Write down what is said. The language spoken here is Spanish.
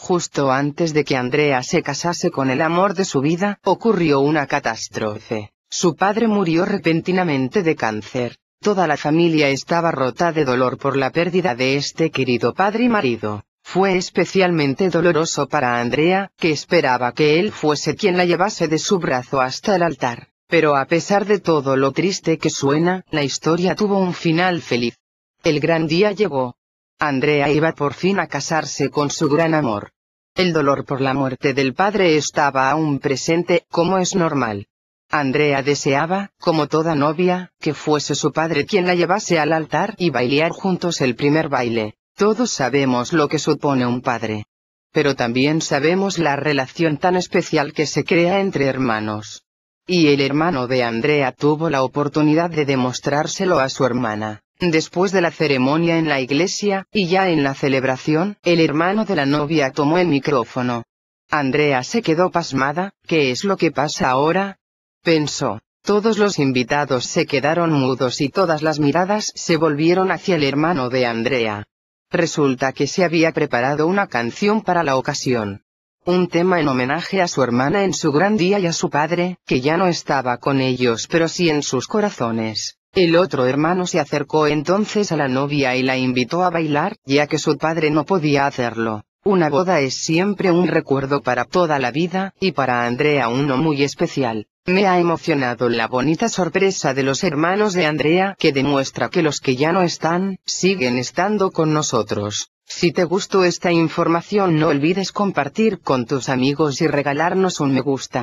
Justo antes de que Andrea se casase con el amor de su vida, ocurrió una catástrofe. Su padre murió repentinamente de cáncer. Toda la familia estaba rota de dolor por la pérdida de este querido padre y marido. Fue especialmente doloroso para Andrea, que esperaba que él fuese quien la llevase de su brazo hasta el altar. Pero a pesar de todo lo triste que suena, la historia tuvo un final feliz. El gran día llegó, Andrea iba por fin a casarse con su gran amor. El dolor por la muerte del padre estaba aún presente, como es normal. Andrea deseaba, como toda novia, que fuese su padre quien la llevase al altar y bailear juntos el primer baile. Todos sabemos lo que supone un padre. Pero también sabemos la relación tan especial que se crea entre hermanos. Y el hermano de Andrea tuvo la oportunidad de demostrárselo a su hermana. Después de la ceremonia en la iglesia, y ya en la celebración, el hermano de la novia tomó el micrófono. Andrea se quedó pasmada, ¿qué es lo que pasa ahora? Pensó. Todos los invitados se quedaron mudos y todas las miradas se volvieron hacia el hermano de Andrea. Resulta que se había preparado una canción para la ocasión. Un tema en homenaje a su hermana en su gran día y a su padre, que ya no estaba con ellos pero sí en sus corazones. El otro hermano se acercó entonces a la novia y la invitó a bailar, ya que su padre no podía hacerlo. Una boda es siempre un recuerdo para toda la vida, y para Andrea uno muy especial. Me ha emocionado la bonita sorpresa de los hermanos de Andrea que demuestra que los que ya no están, siguen estando con nosotros. Si te gustó esta información no olvides compartir con tus amigos y regalarnos un me gusta.